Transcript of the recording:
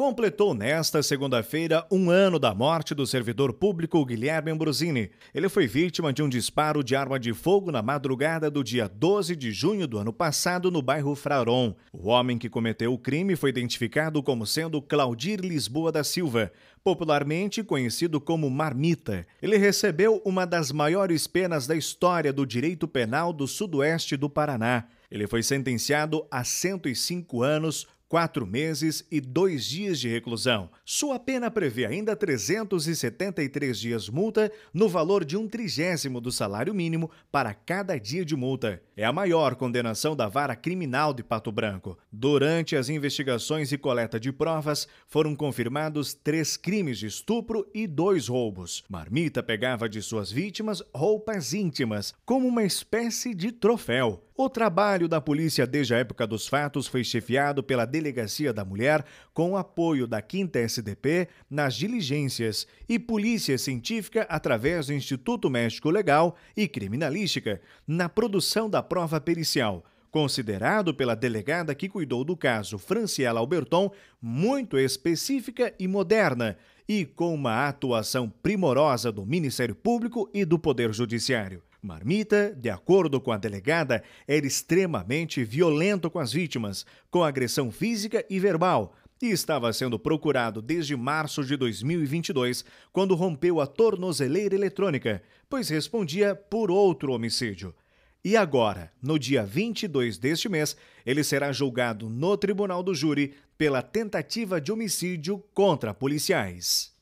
completou nesta segunda-feira um ano da morte do servidor público Guilherme Ambrosini. Ele foi vítima de um disparo de arma de fogo na madrugada do dia 12 de junho do ano passado no bairro Fraron. O homem que cometeu o crime foi identificado como sendo Claudir Lisboa da Silva, popularmente conhecido como Marmita. Ele recebeu uma das maiores penas da história do direito penal do sudoeste do Paraná. Ele foi sentenciado a 105 anos quatro meses e dois dias de reclusão. Sua pena prevê ainda 373 dias multa, no valor de um trigésimo do salário mínimo para cada dia de multa. É a maior condenação da vara criminal de Pato Branco. Durante as investigações e coleta de provas, foram confirmados três crimes de estupro e dois roubos. Marmita pegava de suas vítimas roupas íntimas, como uma espécie de troféu. O trabalho da polícia desde a época dos fatos foi chefiado pela Delegacia da Mulher, com apoio da 5 SDP, nas diligências e Polícia Científica através do Instituto Médico Legal e Criminalística, na produção da prova pericial considerado pela delegada que cuidou do caso, Franciela Alberton, muito específica e moderna, e com uma atuação primorosa do Ministério Público e do Poder Judiciário. Marmita, de acordo com a delegada, era extremamente violento com as vítimas, com agressão física e verbal, e estava sendo procurado desde março de 2022, quando rompeu a tornozeleira eletrônica, pois respondia por outro homicídio. E agora, no dia 22 deste mês, ele será julgado no Tribunal do Júri pela tentativa de homicídio contra policiais.